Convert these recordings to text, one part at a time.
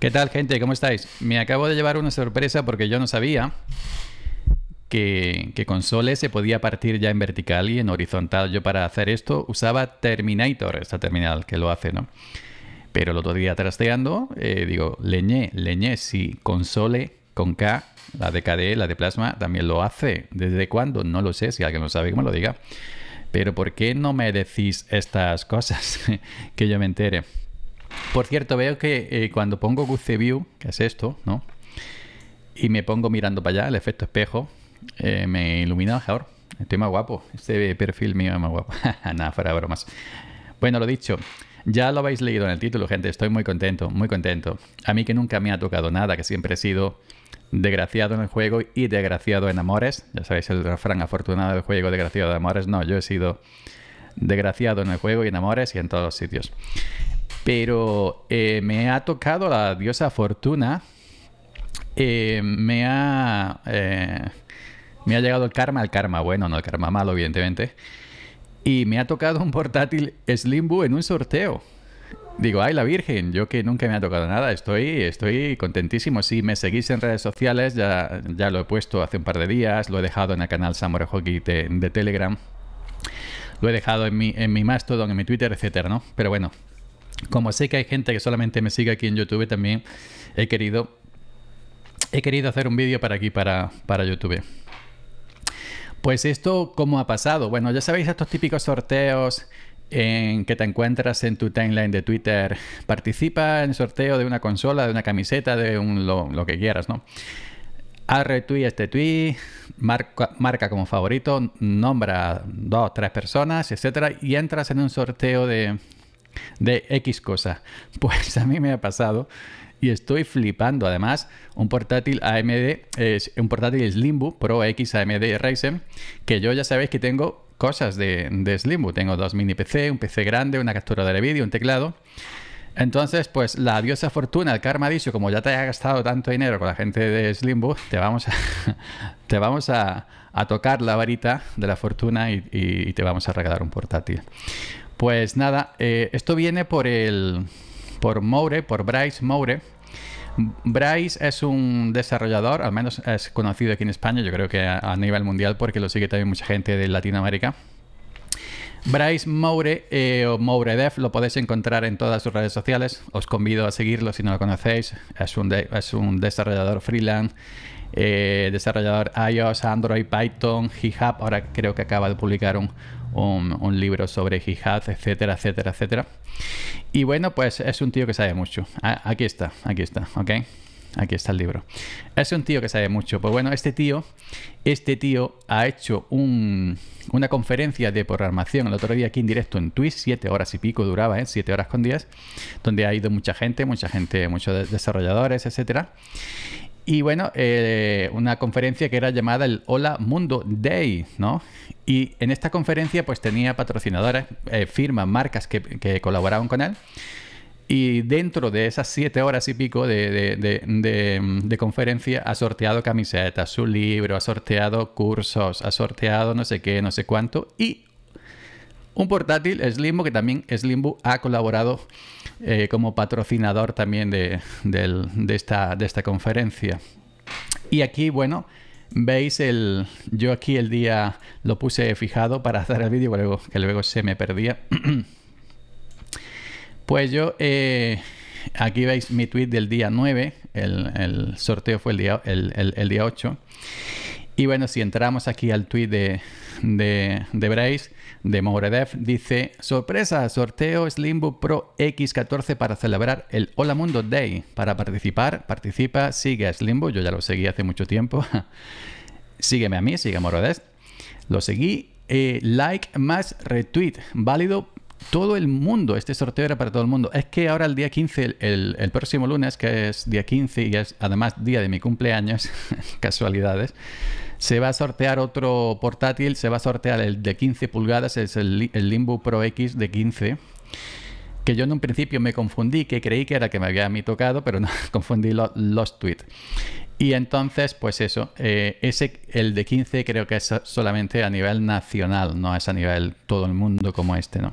¿Qué tal, gente? ¿Cómo estáis? Me acabo de llevar una sorpresa porque yo no sabía que, que con se podía partir ya en vertical y en horizontal. Yo para hacer esto usaba Terminator, esta terminal que lo hace, ¿no? Pero el otro día trasteando, eh, digo, leñé, leñé, Si Console con K, la de KDE, la de Plasma, también lo hace. ¿Desde cuándo? No lo sé, si alguien lo sabe, que me lo diga. Pero ¿por qué no me decís estas cosas? que yo me entere. Por cierto, veo que eh, cuando pongo Goose View, que es esto, ¿no? Y me pongo mirando para allá, el efecto espejo, eh, me ilumina mejor. Estoy más guapo. Este perfil mío es más guapo. Nada, fuera de bromas. Bueno, lo dicho. Ya lo habéis leído en el título, gente. Estoy muy contento, muy contento. A mí que nunca me ha tocado nada, que siempre he sido desgraciado en el juego y desgraciado en amores. Ya sabéis el refrán afortunado del juego, desgraciado de amores. No, yo he sido desgraciado en el juego y en amores y en todos los sitios. Pero eh, me ha tocado la diosa Fortuna. Eh, me ha. Eh, me ha llegado el karma, el karma bueno, no el karma malo, evidentemente. Y me ha tocado un portátil Slimbu en un sorteo. Digo, ay, la Virgen, yo que nunca me ha tocado nada, estoy, estoy contentísimo. Si me seguís en redes sociales, ya, ya lo he puesto hace un par de días, lo he dejado en el canal Samurai Hockey de, de Telegram, lo he dejado en mi, en mi Mastodon, en mi Twitter, etcétera, ¿no? Pero bueno, como sé que hay gente que solamente me sigue aquí en YouTube, también he querido, he querido hacer un vídeo para aquí, para, YouTube. Pues esto, ¿cómo ha pasado? Bueno, ya sabéis estos típicos sorteos en que te encuentras en tu timeline de Twitter. Participa en sorteo de una consola, de una camiseta, de un, lo, que quieras, ¿no? Haz retweet este tweet, marca, marca como favorito, nombra dos, tres personas, etcétera, y entras en un sorteo de, de X cosa. Pues a mí me ha pasado y estoy flipando. Además, un portátil AMD, es un portátil Slimbook Pro X AMD Ryzen, que yo ya sabéis que tengo cosas de, de Slimbook. Tengo dos mini PC, un PC grande, una captura de vídeo, un teclado. Entonces, pues la diosa fortuna, el karma dicho, como ya te haya gastado tanto dinero con la gente de Slimbook, te vamos a, te vamos a, tocar la varita de la fortuna y te vamos a regalar un portátil. Pues nada, eh, esto viene por el. por Moure, por Bryce Moure. Bryce es un desarrollador, al menos es conocido aquí en España, yo creo que a, nivel mundial, porque lo sigue también mucha gente de Latinoamérica. Bryce Moure eh, o MoureDev lo podéis encontrar en todas sus redes sociales. Os convido a seguirlo si no lo conocéis. Es un, es un desarrollador freelance eh, desarrollador iOS, Android, Python, GitHub. Ahora creo que acaba de publicar un, libro sobre GitHub, etcétera, etcétera, etcétera. Y bueno, pues es un tío que sabe mucho. Ah, aquí está, aquí está, ¿ok? Aquí está el libro. Es un tío que sabe mucho. Pues bueno, este tío, este tío ha hecho una conferencia de programación el otro día aquí en directo en Twitch, Siete horas y pico duraba, ¿eh? siete horas con días donde ha ido mucha gente, mucha gente, muchos desarrolladores, etcétera. Y bueno, eh, una conferencia que era llamada el Hola Mundo Day, ¿no? Y en esta conferencia pues tenía patrocinadoras, eh, firmas, marcas que, que, colaboraban con él. Y dentro de esas siete horas y pico de, de, conferencia ha sorteado camisetas, su libro, ha sorteado cursos, ha sorteado no sé qué, no sé cuánto. Y un portátil Slimbo que también Slimbo ha colaborado eh, como patrocinador también de, esta, de esta conferencia. Y aquí, bueno, veis el yo aquí el día lo puse fijado para hacer el vídeo luego, que luego se me perdía pues yo eh, aquí veis mi tweet del día 9 el, sorteo fue el día el, día 8 y bueno si entramos aquí al tweet de, de, de Brace de Mouredev dice: Sorpresa, sorteo Slimbo Pro X14 para celebrar el Hola Mundo Day. Para participar, participa, sigue a Slimbo, Yo ya lo seguí hace mucho tiempo. Sígueme a mí, sigue a Mouredev. Lo seguí. Eh, like más retweet, válido todo el mundo. Este sorteo era para todo el mundo. Es que ahora el día 15, el, próximo lunes, que es día 15 y es además día de mi cumpleaños, casualidades, se va a sortear otro portátil, se va a sortear el de 15 pulgadas, es el, Limbo Pro X de 15 que yo en un principio me confundí, que creí que era que me había a mí tocado, pero no, confundí los tweets. Y entonces, pues eso, eh, ese, el de 15 creo que es solamente a nivel nacional, no es a nivel todo el mundo como este, ¿no?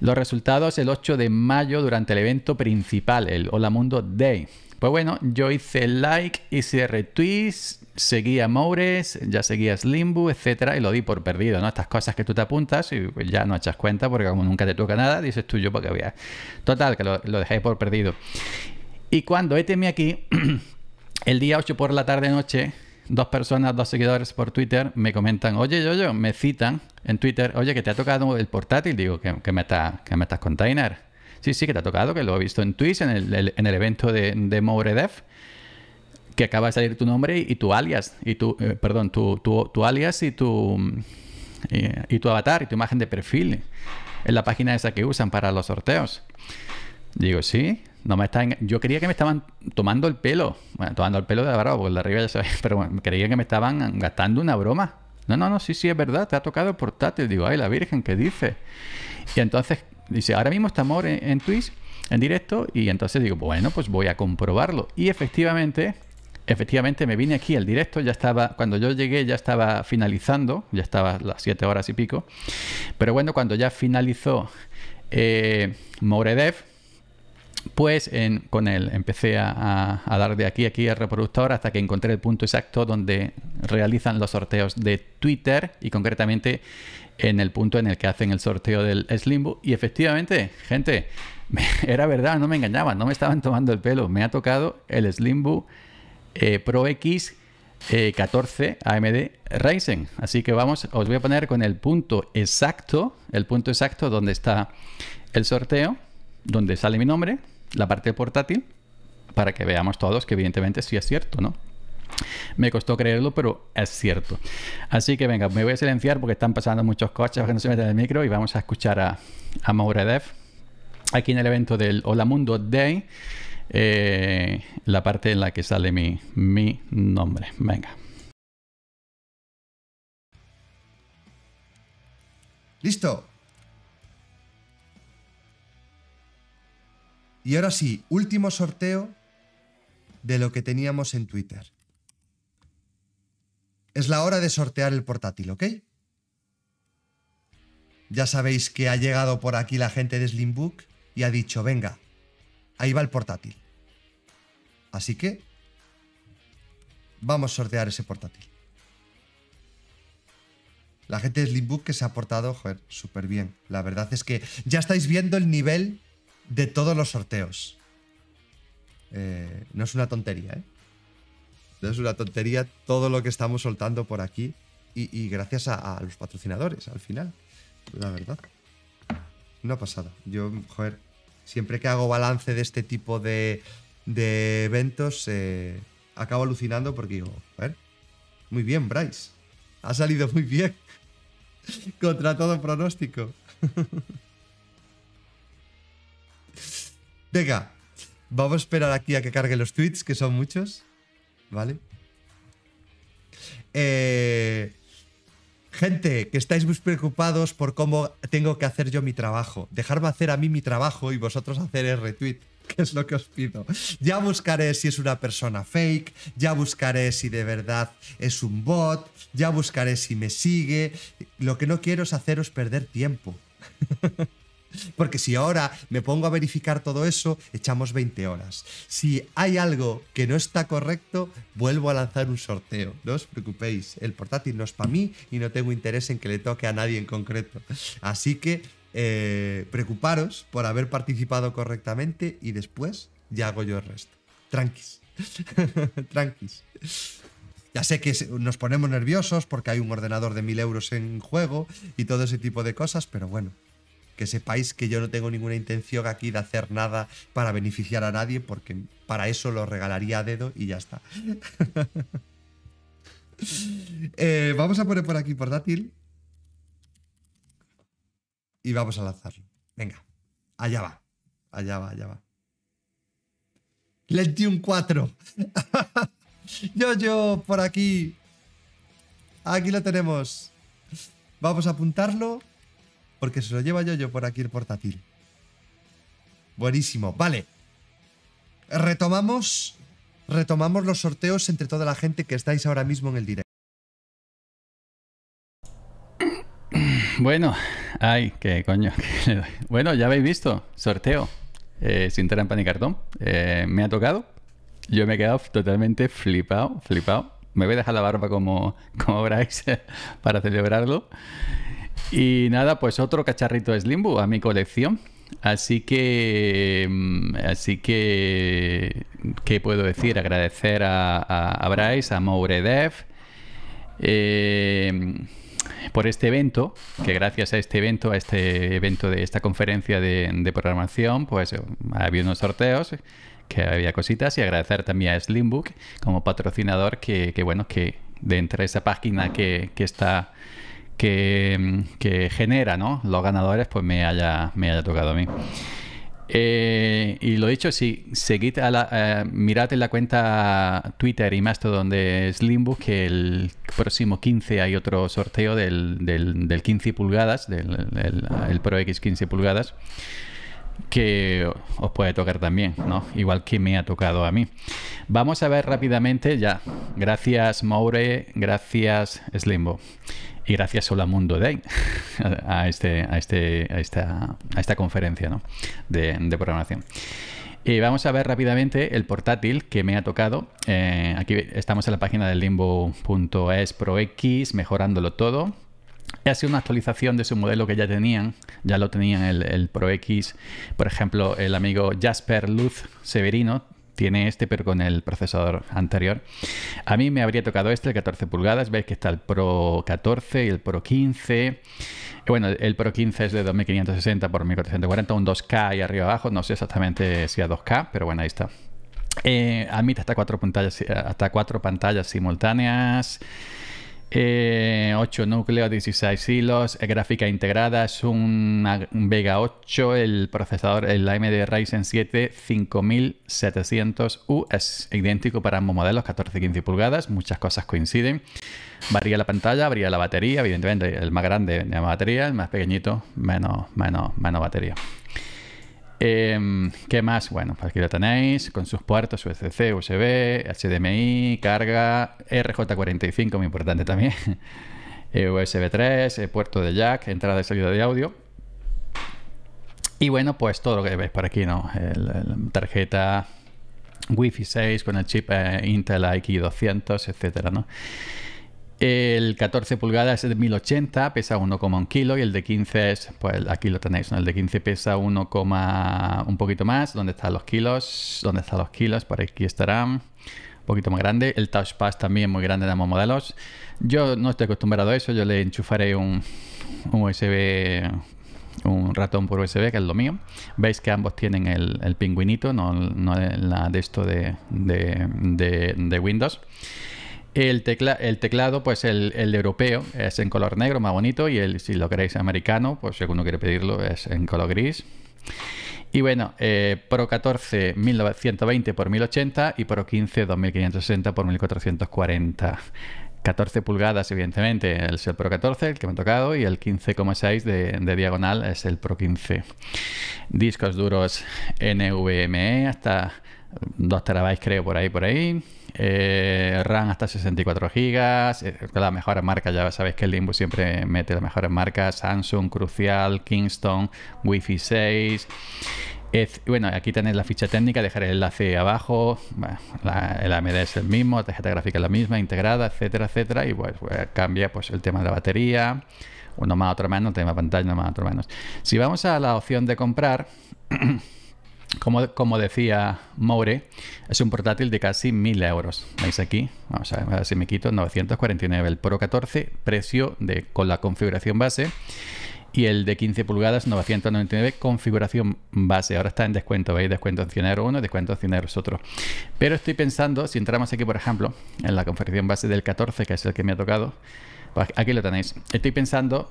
Los resultados el 8 de mayo durante el evento principal, el Hola Mundo Day. Pues bueno, yo hice like, hice retweets, seguí a Moures, ya seguía Slimbu, etcétera, y lo di por perdido, ¿no? Estas cosas que tú te apuntas y pues, ya no echas cuenta porque como nunca te toca nada, dices tú yo porque había Total, que lo, lo dejé por perdido. Y cuando éteme aquí... El día 8 por la tarde noche, dos personas, dos seguidores por Twitter me comentan, oye, yo, yo, me citan en Twitter, oye, que te ha tocado el portátil, digo, que, me, que me estás container. Sí, sí, que te ha tocado, que lo he visto en Twitch, en el, en el evento de, de que acaba de salir tu nombre y, tu alias, y tu, eh, perdón, tu, tu, alias y tu, y tu avatar y tu imagen de perfil en la página esa que usan para los sorteos. Digo, sí, no me estaban, yo creía que me estaban tomando el pelo. Bueno, tomando el pelo de la barba, porque de arriba ya sabéis, pero bueno, creía que me estaban gastando una broma. No, no, no, sí, sí, es verdad, te ha tocado el portátil. Digo, ay, la Virgen, ¿qué dice? Y entonces dice, ahora mismo está More en, Twitch, en directo, y entonces digo, bueno, pues voy a comprobarlo. Y efectivamente, efectivamente me vine aquí al directo, ya estaba, cuando yo llegué ya estaba finalizando, ya estaba las siete horas y pico, pero bueno, cuando ya finalizó eh, Moredev, pues con él empecé a, dar de aquí a aquí al reproductor hasta que encontré el punto exacto donde realizan los sorteos de Twitter y concretamente en el punto en el que hacen el sorteo del Slimbo. Y efectivamente, gente, era verdad, no me engañaban, no me estaban tomando el pelo. Me ha tocado el Slimbo eh, Pro X 14 eh, AMD Ryzen. Así que vamos, os voy a poner con el punto exacto, el punto exacto donde está el sorteo, donde sale mi nombre la parte portátil para que veamos todos que evidentemente sí es cierto, ¿no? Me costó creerlo, pero es cierto. Así que venga, me voy a silenciar porque están pasando muchos coches que no se meten el micro y vamos a escuchar a, a Mauredev aquí en el evento del Hola Mundo Day, eh, la parte en la que sale mi nombre. Venga. Listo, Y ahora sí, último sorteo de lo que teníamos en Twitter. Es la hora de sortear el portátil, ¿ok? Ya sabéis que ha llegado por aquí la gente de Slimbook y ha dicho, venga, ahí va el portátil. Así que vamos a sortear ese portátil. La gente de Slimbook que se ha portado, joder, súper bien. La verdad es que ya estáis viendo el nivel de todos los sorteos. Eh, no es una tontería, ¿eh? No es una tontería todo lo que estamos soltando por aquí y, gracias a, los patrocinadores al final, la verdad. Una pasada. Yo, joder, siempre que hago balance de este tipo de, de eventos, eh, acabo alucinando porque digo, joder, muy bien, Bryce. Ha salido muy bien. Contra todo pronóstico. Venga, vamos a esperar aquí a que cargue los tweets, que son muchos. ¿Vale? Eh, gente, que estáis muy preocupados por cómo tengo que hacer yo mi trabajo. Dejarme hacer a mí mi trabajo y vosotros hacer el retweet, que es lo que os pido. Ya buscaré si es una persona fake, ya buscaré si de verdad es un bot, ya buscaré si me sigue. Lo que no quiero es haceros perder tiempo. Porque si ahora me pongo a verificar todo eso, echamos 20 horas. Si hay algo que no está correcto, vuelvo a lanzar un sorteo. No os preocupéis, el portátil no es para mí y no tengo interés en que le toque a nadie en concreto. Así que eh, preocuparos por haber participado correctamente y después ya hago yo el resto. Tranquis. Tranquis. Ya sé que nos ponemos nerviosos porque hay un ordenador de mil euros en juego y todo ese tipo de cosas, pero bueno, que sepáis que yo no tengo ninguna intención aquí de hacer nada para beneficiar a nadie, porque para eso lo regalaría a dedo y ya está. Eh, vamos a poner por aquí portátil. Y vamos a lanzarlo. Venga, allá va. Allá va, allá va. Lentium 4. yo, yo, por aquí. Aquí lo tenemos. Vamos a apuntarlo porque se lo lleva yo, yo por aquí el portátil. Buenísimo, vale. Retomamos, retomamos los sorteos entre toda la gente que estáis ahora mismo en el directo. Bueno, ay, qué coño. Bueno, ya habéis visto, sorteo. Eh, sin trampa ni cartón. Eh, me ha tocado. Yo me he quedado totalmente flipado, flipado. Me voy a dejar la barba como, como Bryce para celebrarlo. Y nada, pues otro cacharrito de Slimbook a mi colección. Así que, mm, así que, ¿qué puedo decir? Agradecer a, Bryce, a Mouredev, eh, por este evento, que gracias a este evento, a este evento de esta conferencia de, programación, pues eh, había unos sorteos, que había cositas, y agradecer también a Slimbook como patrocinador, que, bueno, que de entre esa página que está que, genera ¿no? los ganadores, pues me haya, me haya tocado a mí. Eh, y lo dicho, si seguid a la, eh, mirad en la cuenta Twitter y Mastodon de Slimbo, que el próximo 15 hay otro sorteo del, 15 pulgadas, del el, Pro X 15 pulgadas, que os puede tocar también, ¿no? Igual que me ha tocado a mí. Vamos a ver rápidamente ya. Gracias Maure, gracias Slimbo y gracias Hola Mundo Day a, este, a, este, a, esta, a esta conferencia ¿no? de, programación. Y vamos a ver rápidamente el portátil que me ha tocado. Eh, aquí estamos en la página del limbo.es Pro X, mejorándolo todo. Ha sido una actualización de su modelo que ya tenían, ya lo tenían el, el Pro X. Por ejemplo, el amigo Jasper Luz Severino tiene este, pero con el procesador anterior. A mí me habría tocado este, el 14 pulgadas. Veis que está el Pro 14 y el Pro 15. Eh, bueno, el Pro 15 es de 2560 por 1440, un 2K y arriba abajo. No sé exactamente si a 2K, pero bueno, ahí está. Eh, admite hasta cuatro pantallas, hasta cuatro pantallas simultáneas. 8 núcleos, 16 hilos, eh, gráfica integrada, es un Vega 8, el procesador, el AMD Ryzen 7 5700U, es idéntico para ambos modelos, 14 y 15 pulgadas, muchas cosas coinciden. Varía la pantalla, varía la batería, evidentemente el más grande más batería, el más pequeñito, menos, menos, menos batería. Em, ¿Qué más? Bueno, aquí lo tenéis, con sus puertos usb USB, HDMI, carga, RJ45, muy importante también, USB eh, 3, eh, puerto de jack, entrada y salida de audio. Y bueno, pues todo lo que veis por aquí, ¿no? tarjeta Wi-Fi 6 con el chip eh, Intel IQ200, etcétera, ¿no? El 14 pulgadas es de 1080, pesa 1,1 kilo y el de 15 es, pues aquí lo tenéis, el de 15 pesa 1, un poquito más, ¿dónde están los kilos? ¿Dónde están los kilos? Por aquí estarán un poquito más grande. El touchpad también muy grande de ambos modelos. Yo no estoy acostumbrado a eso, yo le enchufaré un, un USB, un ratón por USB, que es lo mío. Veis que ambos tienen el, el pingüinito, no, la de esto de, de, de Windows. El, teclado, pues el, europeo es en color negro, más bonito, y el, si lo queréis americano, pues si alguno quiere pedirlo, es en color gris. Y bueno, eh, Pro 14 1920 x 1080 y Pro 15 2560 x 1440. 14 pulgadas, evidentemente, es el Pro 14, el que me ha tocado, y el 15,6 de, de, diagonal es el Pro 15. Discos duros NVMe, hasta 2 terabytes creo por ahí, por ahí eh, RAM hasta 64 GB, eh, la mejores marcas, ya sabéis que el Limbo siempre mete las mejores marcas, Samsung, Crucial, Kingston, Wi-Fi 6. bueno, aquí tenéis la ficha técnica, dejaré el enlace abajo, la, el AMD es el mismo, la tarjeta gráfica es la misma, integrada, etcétera, etcétera, y pues, pues cambia pues, el tema de la batería, uno más, otro menos, tema pantalla, uno más, otro menos. Si vamos a la opción de comprar, Como, decía Moure, es un portátil de casi 1000 euros. ¿Veis aquí? Vamos a ver si me quito. 949. El Pro 14, precio de, con la configuración base. Y el de 15 pulgadas, 999, configuración base. Ahora está en descuento, ¿veis? Descuento en euros uno, descuento en euros otro. Pero estoy pensando, si entramos aquí, por ejemplo, en la configuración base del 14, que es el que me ha tocado, pues aquí lo tenéis. Estoy pensando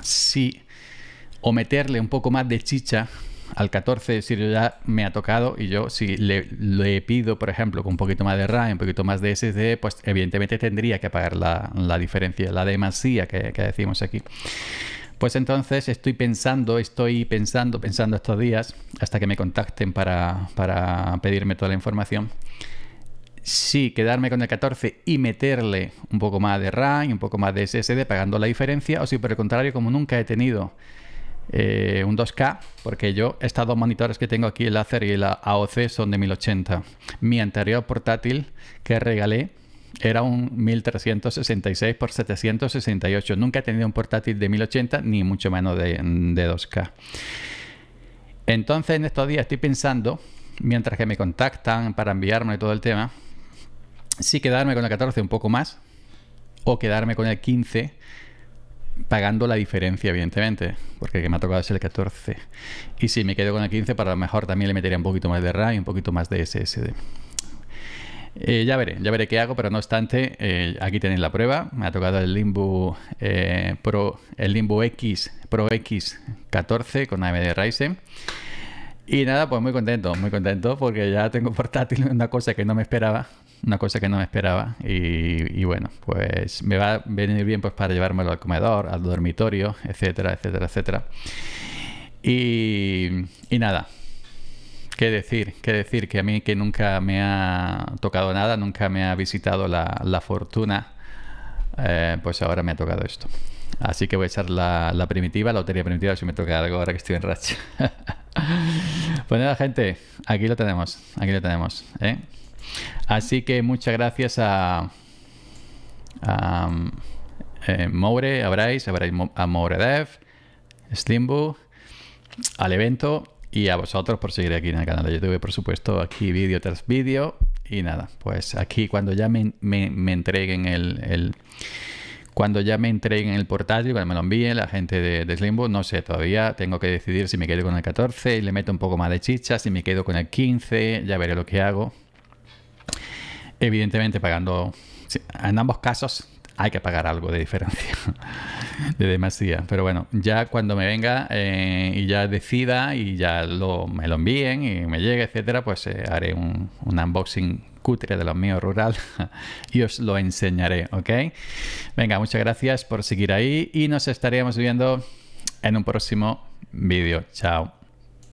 si o meterle un poco más de chicha al 14 si ya me ha tocado y yo si le, pido, por ejemplo, con un poquito más de RAM, un poquito más de SSD, pues evidentemente tendría que pagar la, diferencia, la demasía que, que decimos aquí. Pues entonces estoy pensando, estoy pensando, pensando estos días, hasta que me contacten para, para, pedirme toda la información. si quedarme con el 14 y meterle un poco más de RAM y un poco más de SSD pagando la diferencia, o si por el contrario, como nunca he tenido eh, un 2K, porque yo, estos dos monitores que tengo aquí, el Acer y la AOC, son de 1080. Mi anterior portátil que regalé era un 1366 x 768. Nunca he tenido un portátil de 1080, ni mucho menos de, de 2K. Entonces, en estos días estoy pensando, mientras que me contactan para enviarme todo el tema, si quedarme con el 14 un poco más o quedarme con el 15 pagando la diferencia, evidentemente, porque me ha tocado es el 14. Y si me quedo con el 15, para lo mejor también le metería un poquito más de RAM y un poquito más de SSD. Eh, ya veré, ya veré qué hago, pero no obstante, eh, aquí tenéis la prueba. Me ha tocado el Limbo eh, Pro, el Limbo X Pro X 14 con AMD Ryzen. Y nada, pues muy contento, muy contento porque ya tengo portátil, una cosa que no me esperaba, una cosa que no me esperaba. Y, bueno, pues me va a venir bien pues para llevármelo al comedor, al dormitorio, etcétera, etcétera, etcétera. Y, nada, qué decir, qué decir, que a mí que nunca me ha tocado nada, nunca me ha visitado la, fortuna, eh, pues ahora me ha tocado esto. Así que voy a echar la, la primitiva, la lotería primitiva, si me toca algo ahora que estoy en racha. pues nada, gente, aquí lo tenemos, aquí lo tenemos. ¿eh? Así que muchas gracias a, a eh, a Bryce, a, al evento y a vosotros por seguir aquí en el canal de YouTube, por supuesto, aquí vídeo tras vídeo. Y nada, pues aquí cuando ya me, entreguen el, Cuando ya me entreguen el portátil, cuando me lo envíen la gente de, de Slimbo, no sé, todavía tengo que decidir si me quedo con el 14 y le meto un poco más de chicha, si me quedo con el 15, ya veré lo que hago. Evidentemente pagando, en ambos casos hay que pagar algo de diferencia, de demasía. Pero bueno, ya cuando me venga eh, y ya decida y ya lo, me lo envíen y me llegue, etcétera, pues eh, haré un, un unboxing cutre de los míos rural y os lo enseñaré, ¿ok? Venga, muchas gracias por seguir ahí y nos estaríamos viendo en un próximo vídeo. Chao.